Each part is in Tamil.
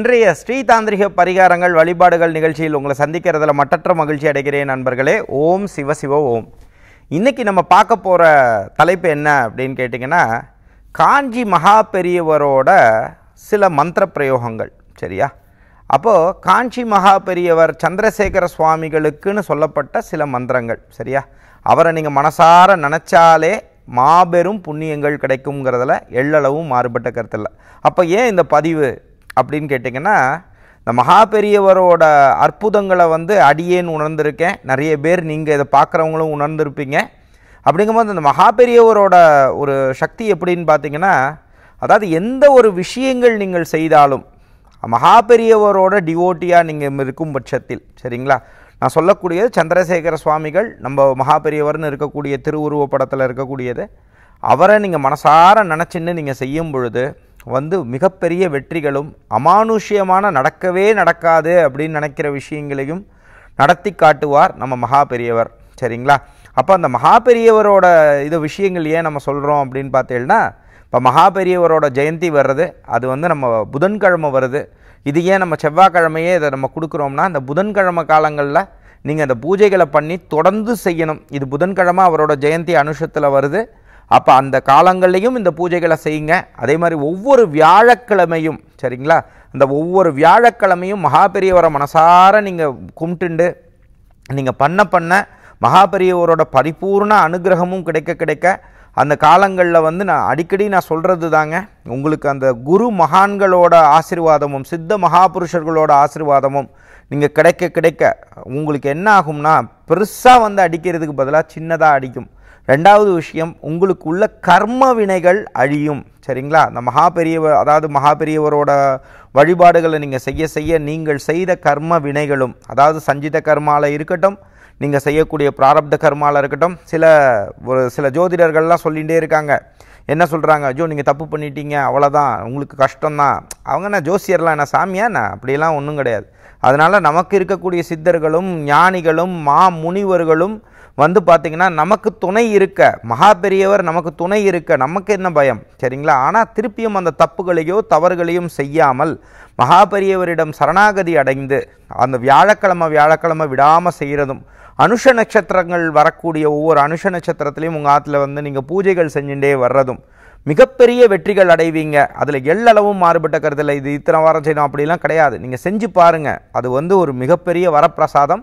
இன்றைய ஸ்ரீ தாந்திரிக பரிகாரங்கள் வழிபாடுகள் நிகழ்ச்சியில் உங்களை சந்திக்கிறதுல மட்டற்ற மகிழ்ச்சி அடைகிறேன் நண்பர்களே ஓம் சிவ சிவ ஓம் இன்றைக்கி நம்ம பார்க்க போகிற தலைப்பு என்ன அப்படின்னு கேட்டிங்கன்னா காஞ்சி மகா பெரியவரோட சில மந்திர பிரயோகங்கள் சரியா அப்போது காஞ்சி மகா பெரியவர் சந்திரசேகர சுவாமிகளுக்குன்னு சொல்லப்பட்ட சில மந்திரங்கள் சரியா அவரை நீங்கள் மனசார நினச்சாலே மாபெரும் புண்ணியங்கள் கிடைக்குங்கிறதுல எள்ளளவும் மாறுபட்ட கருத்தில் அப்போ ஏன் இந்த பதிவு அப்படின்னு கேட்டிங்கன்னா இந்த மகா பெரியவரோட அற்புதங்களை வந்து அடியேன்னு உணர்ந்திருக்கேன் நிறைய பேர் நீங்கள் இதை பார்க்குறவங்களும் உணர்ந்திருப்பீங்க அப்படிங்கும்போது அந்த மகா பெரியவரோட ஒரு சக்தி எப்படின்னு பார்த்தீங்கன்னா அதாவது எந்த ஒரு விஷயங்கள் நீங்கள் செய்தாலும் மகா பெரியவரோட டிவோட்டியாக நீங்கள் இருக்கும் பட்சத்தில் சரிங்களா நான் சொல்லக்கூடியது சந்திரசேகர சுவாமிகள் நம்ம மகா பெரியவர்னு இருக்கக்கூடிய திருவுருவ படத்தில் இருக்கக்கூடியது அவரை நீங்கள் மனசார நினச்சின்னு நீங்கள் செய்யும் பொழுது வந்து மிகப்பெரிய வெற்றிகளும் அமானுஷ்யமான நடக்கவே நடக்காது அப்படின்னு நினைக்கிற விஷயங்களையும் நடத்தி காட்டுவார் நம்ம மகா பெரியவர் சரிங்களா அப்போ அந்த மகா பெரியவரோட இது விஷயங்கள் ஏன் நம்ம சொல்கிறோம் அப்படின்னு பார்த்தீங்கன்னா இப்போ மகா பெரியவரோட ஜெயந்தி வர்றது அது வந்து நம்ம புதன்கிழமை வருது இது ஏன் நம்ம செவ்வாய்க்கிழமையே இதை நம்ம கொடுக்குறோம்னா அந்த புதன்கிழமை காலங்களில் நீங்கள் அந்த பூஜைகளை பண்ணி தொடர்ந்து செய்யணும் இது புதன்கிழமை அவரோட ஜெயந்தி அனுஷத்தில் வருது அப்போ அந்த காலங்கள்லேயும் இந்த பூஜைகளை செய்யுங்க அதே மாதிரி ஒவ்வொரு வியாழக்கிழமையும் சரிங்களா அந்த ஒவ்வொரு வியாழக்கிழமையும் மகாபெரியவரை மனசார நீங்கள் கும்பிட்டுண்டு நீங்கள் பண்ண பண்ண மகாபெரியவரோட பரிபூர்ண அனுகிரகமும் கிடைக்க கிடைக்க அந்த காலங்களில் வந்து நான் அடிக்கடி நான் சொல்கிறது தாங்க உங்களுக்கு அந்த குரு மகான்களோட ஆசிர்வாதமும் சித்த மகாபுருஷர்களோட ஆசிர்வாதமும் நீங்கள் கிடைக்க கிடைக்க உங்களுக்கு என்ன ஆகும்னா பெருசாக வந்து அடிக்கிறதுக்கு பதிலாக சின்னதாக அடிக்கும் ரெண்டாவது விஷயம் உங்களுக்கு உள்ள கர்ம வினைகள் அழியும் சரிங்களா அந்த மகா பெரியவர் அதாவது மகா பெரியவரோட வழிபாடுகளை நீங்கள் செய்ய செய்ய நீங்கள் செய்த கர்ம வினைகளும் அதாவது சஞ்சித கர்மாவில் இருக்கட்டும் நீங்கள் செய்யக்கூடிய பிராரப்த கர்மாவில் இருக்கட்டும் சில ஒரு சில ஜோதிடர்கள்லாம் சொல்லிகிட்டே இருக்காங்க என்ன சொல்கிறாங்க ஜோ நீங்கள் தப்பு பண்ணிட்டீங்க அவ்வளோதான் உங்களுக்கு கஷ்டம்தான் அவங்க என்ன ஜோசியர்லாம் என்ன சாமியா என்ன அப்படிலாம் ஒன்றும் கிடையாது அதனால் நமக்கு இருக்கக்கூடிய சித்தர்களும் ஞானிகளும் மா முனிவர்களும் வந்து பார்த்திங்கன்னா நமக்கு துணை இருக்க மகா பெரியவர் நமக்கு துணை இருக்க நமக்கு என்ன பயம் சரிங்களா ஆனால் திருப்பியும் அந்த தப்புகளையோ தவறுகளையும் செய்யாமல் மகா பெரியவரிடம் சரணாகதி அடைந்து அந்த வியாழக்கிழமை வியாழக்கிழமை விடாமல் செய்கிறதும் அனுஷ நட்சத்திரங்கள் வரக்கூடிய ஒவ்வொரு அனுஷ நட்சத்திரத்துலேயும் உங்கள் ஆற்றுல வந்து நீங்கள் பூஜைகள் செஞ்சுட்டே வர்றதும் மிகப்பெரிய வெற்றிகள் அடைவீங்க அதில் எல்லளவும் மாறுபட்ட கருத்தில் இது இத்தனை வாரம் செய்யணும் அப்படிலாம் கிடையாது நீங்கள் செஞ்சு பாருங்கள் அது வந்து ஒரு மிகப்பெரிய வரப்பிரசாதம்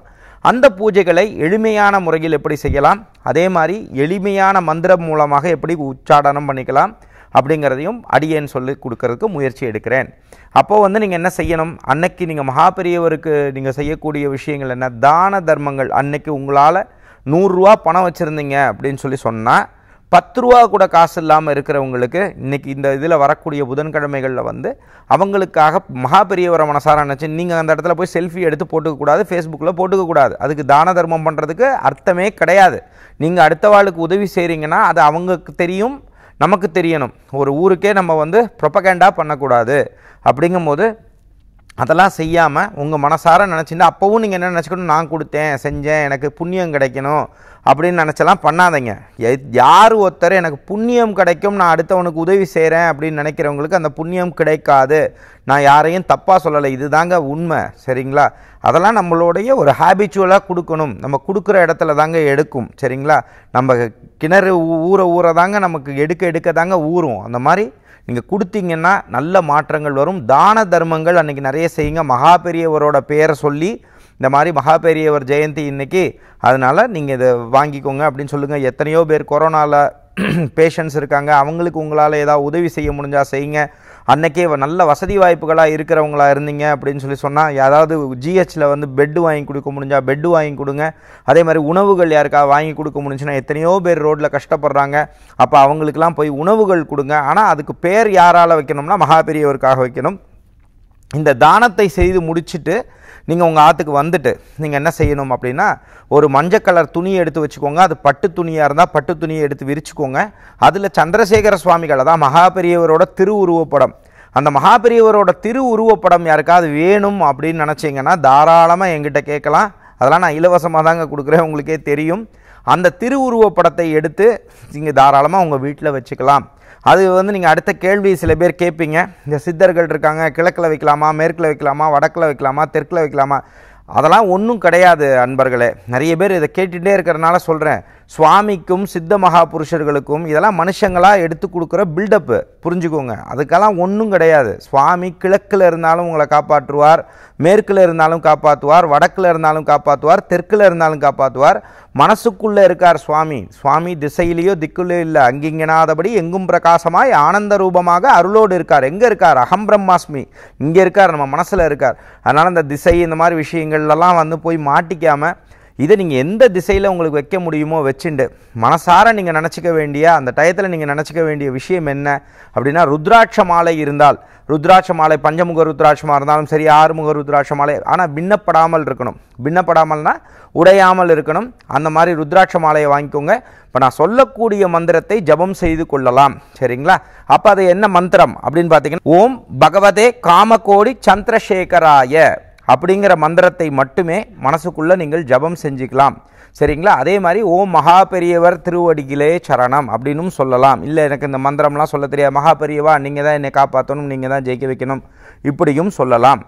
அந்த பூஜைகளை எளிமையான முறையில் எப்படி செய்யலாம் அதே மாதிரி எளிமையான மந்திரம் மூலமாக எப்படி உச்சாடனம் பண்ணிக்கலாம் அப்படிங்கிறதையும் அடியேன் சொல்லி கொடுக்கறதுக்கு முயற்சி எடுக்கிறேன் அப்போது வந்து நீங்கள் என்ன செய்யணும் அன்னைக்கு நீங்கள் மகாபெரியவருக்கு நீங்கள் செய்யக்கூடிய விஷயங்கள் என்ன தான தர்மங்கள் அன்னைக்கு உங்களால் நூறுரூவா பணம் வச்சுருந்தீங்க அப்படின்னு சொல்லி சொன்னால் பத்து ரூபா கூட காசு இல்லாமல் இருக்கிறவங்களுக்கு இன்றைக்கி இந்த இதில் வரக்கூடிய புதன்கிழமைகளில் வந்து அவங்களுக்காக மகா பெரியவர மனசார நினச்சி நீங்கள் அந்த இடத்துல போய் செல்ஃபி எடுத்து போட்டுக்கக்கூடாது ஃபேஸ்புக்கில் போட்டுக்கக்கூடாது அதுக்கு தான தர்மம் பண்ணுறதுக்கு அர்த்தமே கிடையாது நீங்கள் அடுத்த வாழ்க்கு உதவி செய்கிறீங்கன்னா அது அவங்களுக்கு தெரியும் நமக்கு தெரியணும் ஒரு ஊருக்கே நம்ம வந்து ப்ரொப்பகேண்டா பண்ணக்கூடாது அப்படிங்கும்போது அதெல்லாம் செய்யாமல் உங்கள் மனசார நினச்சிட்டு அப்போவும் நீங்கள் என்ன நினச்சிக்கணும் நான் கொடுத்தேன் செஞ்சேன் எனக்கு புண்ணியம் கிடைக்கணும் அப்படின்னு நினச்சலாம் பண்ணாதீங்க யார் ஒருத்தர் எனக்கு புண்ணியம் கிடைக்கும் நான் அடுத்தவனுக்கு உதவி செய்கிறேன் அப்படின்னு நினைக்கிறவங்களுக்கு அந்த புண்ணியம் கிடைக்காது நான் யாரையும் தப்பாக சொல்லலை இது தாங்க உண்மை சரிங்களா அதெல்லாம் நம்மளுடைய ஒரு ஹேபிச்சுவலாக கொடுக்கணும் நம்ம கொடுக்குற இடத்துல தாங்க எடுக்கும் சரிங்களா நம்ம கிணறு ஊற ஊற தாங்க நமக்கு எடுக்க எடுக்க தாங்க ஊறும் அந்த மாதிரி நீங்கள் கொடுத்தீங்கன்னா நல்ல மாற்றங்கள் வரும் தான தர்மங்கள் அன்றைக்கி நிறைய செய்யுங்க மகா பெரியவரோட பேரை சொல்லி இந்த மாதிரி மகா பெரியவர் ஜெயந்தி இன்றைக்கி அதனால் நீங்கள் இதை வாங்கிக்கோங்க அப்படின்னு சொல்லுங்கள் எத்தனையோ பேர் கொரோனாவில் பேஷண்ட்ஸ் இருக்காங்க அவங்களுக்கு உங்களால் ஏதாவது உதவி செய்ய முடிஞ்சால் செய்யுங்க அன்றைக்கே நல்ல வசதி வாய்ப்புகளாக இருக்கிறவங்களா இருந்தீங்க அப்படின்னு சொல்லி சொன்னால் ஏதாவது ஜிஹெச்சில் வந்து பெட்டு வாங்கி கொடுக்க முடிஞ்சால் பெட்டு வாங்கி கொடுங்க அதே மாதிரி உணவுகள் யாருக்கா வாங்கி கொடுக்க முடிஞ்சுன்னா எத்தனையோ பேர் ரோட்டில் கஷ்டப்படுறாங்க அப்போ அவங்களுக்கெல்லாம் போய் உணவுகள் கொடுங்க ஆனால் அதுக்கு பேர் யாரால் வைக்கணும்னா மகாபெரியவருக்காக வைக்கணும் இந்த தானத்தை செய்து முடிச்சுட்டு நீங்கள் உங்கள் ஆற்றுக்கு வந்துட்டு நீங்கள் என்ன செய்யணும் அப்படின்னா ஒரு மஞ்சள் கலர் துணியை எடுத்து வச்சுக்கோங்க அது பட்டு துணியாக இருந்தால் பட்டு துணியை எடுத்து விரிச்சுக்கோங்க அதில் சந்திரசேகர சுவாமிகள் அதான் மகாபெரியவரோட திருவுருவப்படம் அந்த மகாபெரியவரோட திருவுருவப்படம் யாருக்காவது வேணும் அப்படின்னு நினச்சிங்கன்னா தாராளமாக எங்கிட்ட கேட்கலாம் அதெல்லாம் நான் இலவசமாக தாங்க கொடுக்குறேன் உங்களுக்கே தெரியும் அந்த திருவுருவப்படத்தை எடுத்து நீங்கள் தாராளமாக உங்கள் வீட்டில் வச்சுக்கலாம் அது வந்து நீங்கள் அடுத்த கேள்வி சில பேர் கேட்பீங்க இந்த சித்தர்கள் இருக்காங்க கிழக்கில் வைக்கலாமா மேற்கில் வைக்கலாமா வடக்கில் வைக்கலாமா தெற்கில் வைக்கலாமா அதெல்லாம் ஒன்றும் கிடையாது அன்பர்களே நிறைய பேர் இதை கேட்டுகிட்டே இருக்கிறனால சொல்கிறேன் சுவாமிக்கும் சித்த மகா புருஷர்களுக்கும் இதெல்லாம் மனுஷங்களாக எடுத்து கொடுக்குற பில்டப்பு புரிஞ்சுக்கோங்க அதுக்கெல்லாம் ஒன்றும் கிடையாது சுவாமி கிழக்கில் இருந்தாலும் உங்களை காப்பாற்றுவார் மேற்கில் இருந்தாலும் காப்பாற்றுவார் வடக்கில் இருந்தாலும் காப்பாற்றுவார் தெற்கில் இருந்தாலும் காப்பாற்றுவார் மனசுக்குள்ளே இருக்கார் சுவாமி சுவாமி திசையிலேயோ திக்குலேயோ இல்லை அங்கிங்கனாதபடி எங்கும் பிரகாசமாய் ஆனந்த ரூபமாக அருளோடு இருக்கார் எங்கே இருக்கார் அகம் பிரம்மாஸ்மி இங்கே இருக்கார் நம்ம மனசில் இருக்கார் அதனால் இந்த திசை இந்த மாதிரி விஷயங்கள்லாம் வந்து போய் மாட்டிக்காமல் இதை நீங்கள் எந்த திசையில் உங்களுக்கு வைக்க முடியுமோ வச்சுண்டு மனசார நீங்கள் நினச்சிக்க வேண்டிய அந்த டயத்தில் நீங்கள் நினச்சிக்க வேண்டிய விஷயம் என்ன அப்படின்னா ருத்ராட்ச மாலை இருந்தால் ருத்ராட்ச மாலை பஞ்சமுக ருத்ராட்சமாக இருந்தாலும் சரி ஆறுமுக ருத்ராட்ச மாலை ஆனால் பின்னப்படாமல் இருக்கணும் பின்னப்படாமல்னா உடையாமல் இருக்கணும் அந்த மாதிரி ருத்ராட்ச மாலையை வாங்கிக்கோங்க இப்போ நான் சொல்லக்கூடிய மந்திரத்தை ஜபம் செய்து கொள்ளலாம் சரிங்களா அப்போ அது என்ன மந்திரம் அப்படின்னு பார்த்தீங்கன்னா ஓம் பகவதே காமகோடி சந்திரசேகராய அப்படிங்கிற மந்திரத்தை மட்டுமே மனசுக்குள்ளே நீங்கள் ஜபம் செஞ்சுக்கலாம் சரிங்களா அதே மாதிரி ஓம் மகா பெரியவர் திருவடிகளே சரணம் அப்படின்னும் சொல்லலாம் இல்லை எனக்கு இந்த மந்திரம்லாம் சொல்ல தெரியாது மகா பெரியவா நீங்கள் தான் என்னை காப்பாற்றணும் நீங்கள் தான் ஜெயிக்க வைக்கணும் இப்படியும் சொல்லலாம்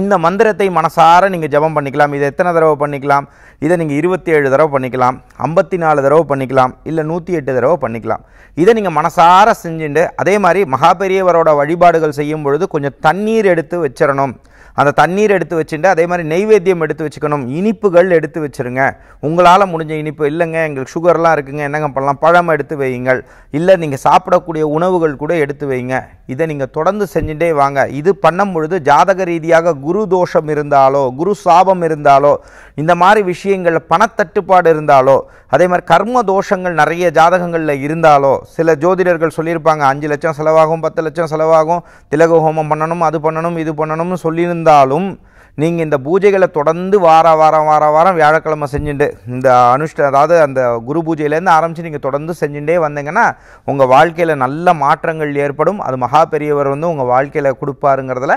இந்த மந்திரத்தை மனசார நீங்கள் ஜபம் பண்ணிக்கலாம் இதை எத்தனை தடவை பண்ணிக்கலாம் இதை நீங்கள் இருபத்தி ஏழு தடவை பண்ணிக்கலாம் ஐம்பத்தி நாலு தடவை பண்ணிக்கலாம் இல்லை நூற்றி எட்டு தடவை பண்ணிக்கலாம் இதை நீங்கள் மனசார செஞ்சுட்டு அதே மாதிரி பெரியவரோட வழிபாடுகள் செய்யும் பொழுது கொஞ்சம் தண்ணீர் எடுத்து வச்சிடணும் அந்த தண்ணீர் எடுத்து வச்சுட்டு அதே மாதிரி நெய்வேத்தியம் எடுத்து வச்சுக்கணும் இனிப்புகள் எடுத்து வச்சுருங்க உங்களால் முடிஞ்ச இனிப்பு இல்லைங்க எங்களுக்கு சுகர்லாம் இருக்குங்க என்னங்க பண்ணலாம் பழம் எடுத்து வையுங்கள் இல்லை நீங்கள் சாப்பிடக்கூடிய உணவுகள் கூட எடுத்து வைங்க இதை நீங்கள் தொடர்ந்து செஞ்சுட்டே வாங்க இது பண்ணும் பொழுது ஜாதக ரீதியாக குரு தோஷம் இருந்தாலோ குரு சாபம் இருந்தாலோ இந்த மாதிரி விஷயங்களில் பணத்தட்டுப்பாடு இருந்தாலோ அதே மாதிரி கர்ம தோஷங்கள் நிறைய ஜாதகங்களில் இருந்தாலோ சில ஜோதிடர்கள் சொல்லியிருப்பாங்க அஞ்சு லட்சம் செலவாகும் பத்து லட்சம் செலவாகும் திலக ஹோமம் பண்ணணும் அது பண்ணணும் இது பண்ணணும்னு சொல்லியிருந்த இருந்தாலும் நீங்கள் இந்த பூஜைகளை தொடர்ந்து வார வாரம் வார வாரம் வியாழக்கிழமை செஞ்சுட்டு இந்த அனுஷ்ட அதாவது அந்த குரு பூஜையிலேருந்து ஆரம்பித்து நீங்கள் தொடர்ந்து செஞ்சுட்டே வந்தீங்கன்னா உங்கள் வாழ்க்கையில் நல்ல மாற்றங்கள் ஏற்படும் அது மகா பெரியவர் வந்து உங்கள் வாழ்க்கையில் கொடுப்பாருங்கிறதுல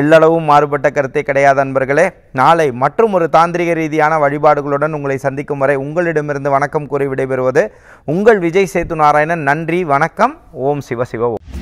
எல்லளவும் மாறுபட்ட கருத்தை கிடையாது அன்பர்களே நாளை மற்றும் ஒரு தாந்திரிக ரீதியான வழிபாடுகளுடன் உங்களை சந்திக்கும் வரை உங்களிடமிருந்து வணக்கம் கூறி விடைபெறுவது உங்கள் விஜய் சேத்து நாராயணன் நன்றி வணக்கம் ஓம் சிவ சிவ ஓம்